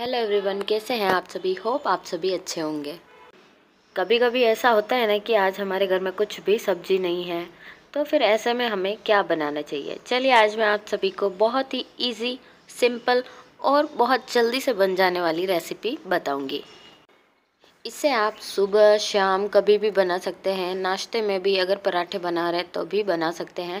hello everyone कैसे हैं आप सभी होप आप सभी अच्छे होंगे कभी कभी ऐसा होता है ना कि आज हमारे घर में कुछ भी सब्जी नहीं है तो फिर ऐसे में हमें क्या बनाना चाहिए चलिए आज मैं आप सभी को बहुत ही इजी सिंपल और बहुत जल्दी से बन जाने वाली रेसिपी बताऊंगी इसे आप सुबह शाम कभी भी बना सकते हैं नाश्ते में भी अगर पराठे बना रहे तो भी बना सकते हैं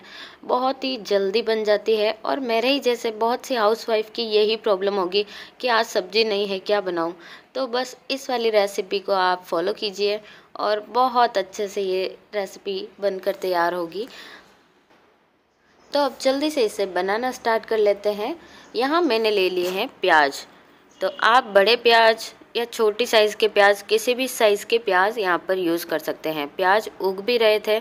बहुत ही जल्दी बन जाती है और मेरे ही जैसे बहुत सी हाउसवाइफ की यही प्रॉब्लम होगी कि आज सब्ज़ी नहीं है क्या बनाऊं तो बस इस वाली रेसिपी को आप फॉलो कीजिए और बहुत अच्छे से ये रेसिपी बनकर तैयार होगी तो अब जल्दी से इसे बनाना स्टार्ट कर लेते हैं यहाँ मैंने ले लिए हैं प्याज तो आप बड़े प्याज या छोटी साइज़ के प्याज किसी भी साइज़ के प्याज यहाँ पर यूज़ कर सकते हैं प्याज उग भी रहे थे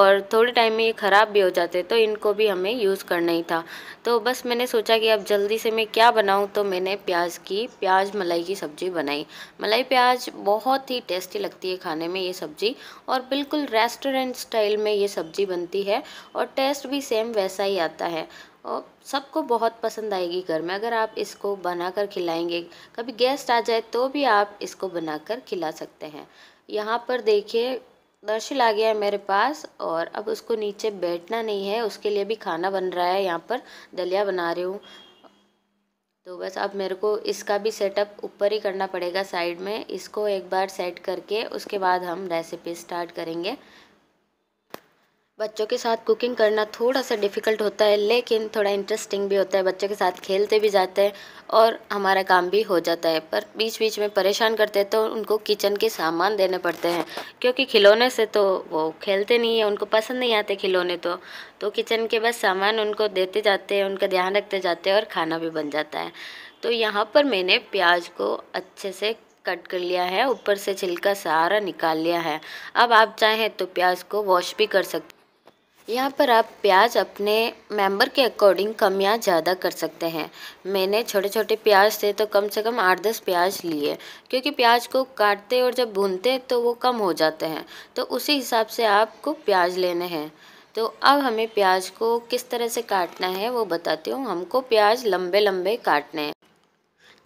और थोड़े टाइम में ये ख़राब भी हो जाते तो इनको भी हमें यूज़ करना ही था तो बस मैंने सोचा कि अब जल्दी से मैं क्या बनाऊँ तो मैंने प्याज की प्याज मलाई की सब्ज़ी बनाई मलाई प्याज बहुत ही टेस्टी लगती है खाने में ये सब्ज़ी और बिल्कुल रेस्टोरेंट स्टाइल में ये सब्ज़ी बनती है और टेस्ट भी सेम वैसा ही आता है और सबको बहुत पसंद आएगी घर में अगर आप इसको बना कर खिलाएंगे कभी गेस्ट आ जाए तो भी आप इसको बना कर खिला सकते हैं यहाँ पर देखिए दर्शिल आ गया है मेरे पास और अब उसको नीचे बैठना नहीं है उसके लिए भी खाना बन रहा है यहाँ पर दलिया बना रही हूँ तो बस अब मेरे को इसका भी सेटअप ऊपर ही करना पड़ेगा साइड में इसको एक बार सेट करके उसके बाद हम रेसिपी स्टार्ट करेंगे बच्चों के साथ कुकिंग करना थोड़ा सा डिफ़िकल्ट होता है लेकिन थोड़ा इंटरेस्टिंग भी होता है बच्चों के साथ खेलते भी जाते हैं और हमारा काम भी हो जाता है पर बीच बीच में परेशान करते हैं तो उनको किचन के सामान देने पड़ते हैं क्योंकि खिलौने से तो वो खेलते नहीं हैं उनको पसंद नहीं आते खिलौने तो तो किचन के बस सामान उनको देते जाते हैं उनका ध्यान रखते जाते हैं और खाना भी बन जाता है तो यहाँ पर मैंने प्याज को अच्छे से कट कर लिया है ऊपर से छिलका सारा निकाल लिया है अब आप चाहें तो प्याज को वॉश भी कर सकते यहाँ पर आप प्याज अपने मेंबर के अकॉर्डिंग कम या ज़्यादा कर सकते हैं मैंने छोटे छोटे प्याज थे तो कम से कम आठ दस प्याज लिए क्योंकि प्याज को काटते और जब भूनते तो वो कम हो जाते हैं तो उसी हिसाब से आपको प्याज लेने हैं तो अब हमें प्याज को किस तरह से काटना है वो बताती हूँ हमको प्याज लंबे लंबे काटने हैं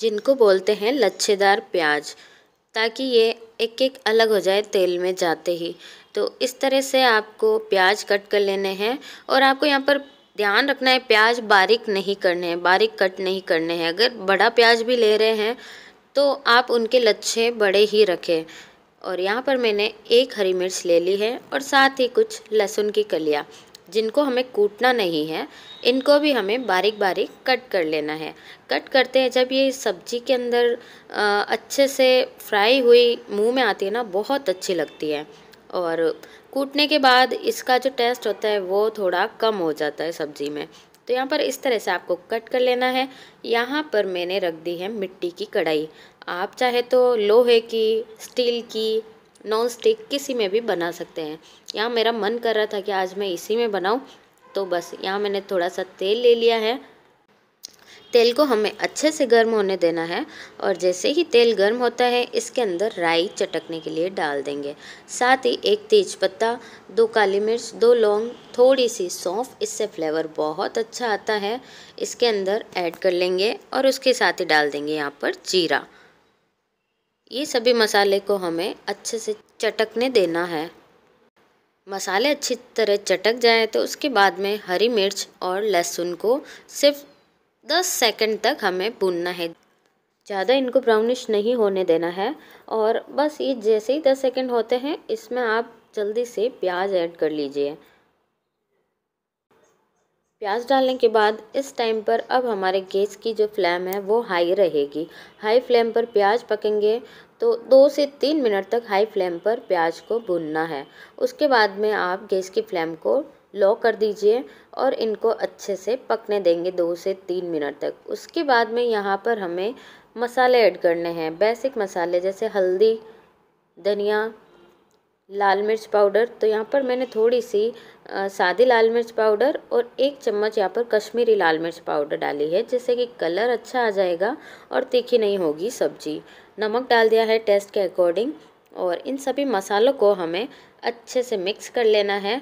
जिनको बोलते हैं लच्छेदार प्याज ताकि ये एक एक अलग हो जाए तेल में जाते ही तो इस तरह से आपको प्याज कट कर लेने हैं और आपको यहाँ पर ध्यान रखना है प्याज बारीक नहीं करने हैं बारीक कट नहीं करने हैं अगर बड़ा प्याज भी ले रहे हैं तो आप उनके लच्छे बड़े ही रखें और यहाँ पर मैंने एक हरी मिर्च ले ली है और साथ ही कुछ लहसुन की कलिया जिनको हमें कूटना नहीं है इनको भी हमें बारीक बारीक कट कर लेना है कट करते हैं जब ये सब्जी के अंदर अच्छे से फ्राई हुई मुंह में आती है ना बहुत अच्छी लगती है और कूटने के बाद इसका जो टेस्ट होता है वो थोड़ा कम हो जाता है सब्ज़ी में तो यहाँ पर इस तरह से आपको कट कर लेना है यहाँ पर मैंने रख दी है मिट्टी की कढ़ाई आप चाहे तो लोहे की स्टील की नॉन स्टिक किसी में भी बना सकते हैं यहाँ मेरा मन कर रहा था कि आज मैं इसी में बनाऊँ तो बस यहाँ मैंने थोड़ा सा तेल ले लिया है तेल को हमें अच्छे से गर्म होने देना है और जैसे ही तेल गर्म होता है इसके अंदर राई चटकने के लिए डाल देंगे साथ ही एक तेज पत्ता दो काली मिर्च दो लौंग थोड़ी सी सौंफ इससे फ्लेवर बहुत अच्छा आता है इसके अंदर ऐड कर लेंगे और उसके साथ ही डाल देंगे यहाँ पर जीरा ये सभी मसाले को हमें अच्छे से चटकने देना है मसाले अच्छी तरह चटक जाए तो उसके बाद में हरी मिर्च और लहसुन को सिर्फ 10 सेकंड तक हमें भूनना है ज़्यादा इनको ब्राउनिश नहीं होने देना है और बस ये जैसे ही 10 सेकंड होते हैं इसमें आप जल्दी से प्याज ऐड कर लीजिए प्याज डालने के बाद इस टाइम पर अब हमारे गैस की जो फ्लेम है वो हाई रहेगी हाई फ्लेम पर प्याज पकेंगे तो दो से तीन मिनट तक हाई फ्लेम पर प्याज को भूनना है उसके बाद में आप गैस की फ्लेम को लो कर दीजिए और इनको अच्छे से पकने देंगे दो से तीन मिनट तक उसके बाद में यहाँ पर हमें मसाले ऐड करने हैं बेसिक मसाले जैसे हल्दी धनिया लाल मिर्च पाउडर तो यहाँ पर मैंने थोड़ी सी सादी लाल मिर्च पाउडर और एक चम्मच यहाँ पर कश्मीरी लाल मिर्च पाउडर डाली है जिससे कि कलर अच्छा आ जाएगा और तीखी नहीं होगी सब्जी नमक डाल दिया है टेस्ट के अकॉर्डिंग और इन सभी मसालों को हमें अच्छे से मिक्स कर लेना है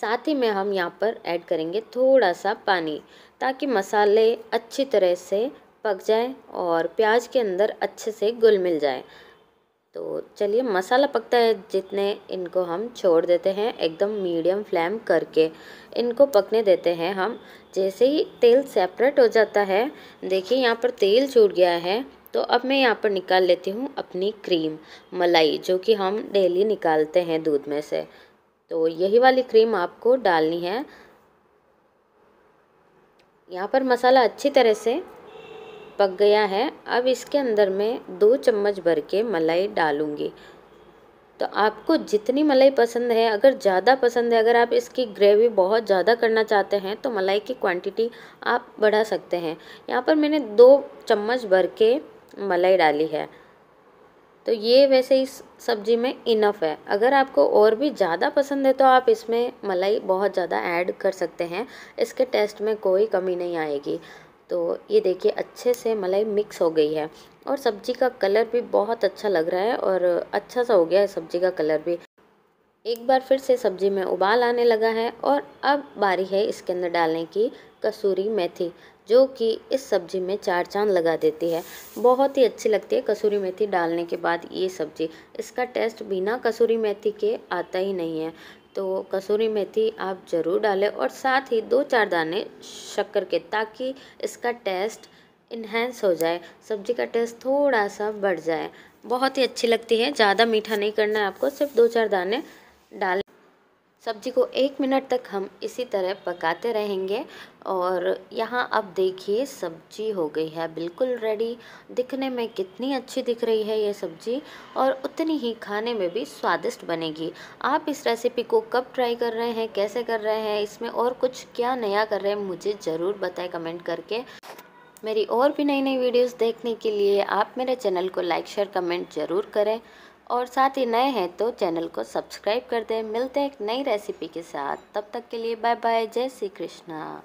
साथ ही में हम यहाँ पर ऐड करेंगे थोड़ा सा पानी ताकि मसाले अच्छी तरह से पक जाए और प्याज के अंदर अच्छे से गुल मिल जाए तो चलिए मसाला पकता है जितने इनको हम छोड़ देते हैं एकदम मीडियम फ्लेम करके इनको पकने देते हैं हम जैसे ही तेल सेपरेट हो जाता है देखिए यहाँ पर तेल छूट गया है तो अब मैं यहाँ पर निकाल लेती हूँ अपनी क्रीम मलाई जो कि हम डेली निकालते हैं दूध में से तो यही वाली क्रीम आपको डालनी है यहाँ पर मसाला अच्छी तरह से पक गया है अब इसके अंदर मैं दो चम्मच भर के मलाई डालूँगी तो आपको जितनी मलाई पसंद है अगर ज़्यादा पसंद है अगर आप इसकी ग्रेवी बहुत ज़्यादा करना चाहते हैं तो मलाई की क्वांटिटी आप बढ़ा सकते हैं यहाँ पर मैंने दो चम्मच भर के मलाई डाली है तो ये वैसे इस सब्ज़ी में इनफ है अगर आपको और भी ज़्यादा पसंद है तो आप इसमें मलाई बहुत ज़्यादा ऐड कर सकते हैं इसके टेस्ट में कोई कमी नहीं आएगी तो ये देखिए अच्छे से मलाई मिक्स हो गई है और सब्ज़ी का कलर भी बहुत अच्छा लग रहा है और अच्छा सा हो गया है सब्ज़ी का कलर भी एक बार फिर से सब्ज़ी में उबाल आने लगा है और अब बारी है इसके अंदर डालने की कसूरी मेथी जो कि इस सब्ज़ी में चार चांद लगा देती है बहुत ही अच्छी लगती है कसूरी मेथी डालने के बाद ये सब्ज़ी इसका टेस्ट बिना कसूरी मेथी के आता ही नहीं है तो कसूरी मेथी आप ज़रूर डालें और साथ ही दो चार दाने शक्कर के ताकि इसका टेस्ट इन्हेंस हो जाए सब्ज़ी का टेस्ट थोड़ा सा बढ़ जाए बहुत ही अच्छी लगती है ज़्यादा मीठा नहीं करना है आपको सिर्फ दो चार दाने डालें सब्जी को एक मिनट तक हम इसी तरह पकाते रहेंगे और यहाँ अब देखिए सब्जी हो गई है बिल्कुल रेडी दिखने में कितनी अच्छी दिख रही है ये सब्जी और उतनी ही खाने में भी स्वादिष्ट बनेगी आप इस रेसिपी को कब ट्राई कर रहे हैं कैसे कर रहे हैं इसमें और कुछ क्या नया कर रहे हैं मुझे ज़रूर बताएं कमेंट करके मेरी और भी नई नई वीडियोज़ देखने के लिए आप मेरे चैनल को लाइक शेयर कमेंट ज़रूर करें और साथ ही नए हैं तो चैनल को सब्सक्राइब कर दें मिलते हैं एक नई रेसिपी के साथ तब तक के लिए बाय बाय जय श्री कृष्णा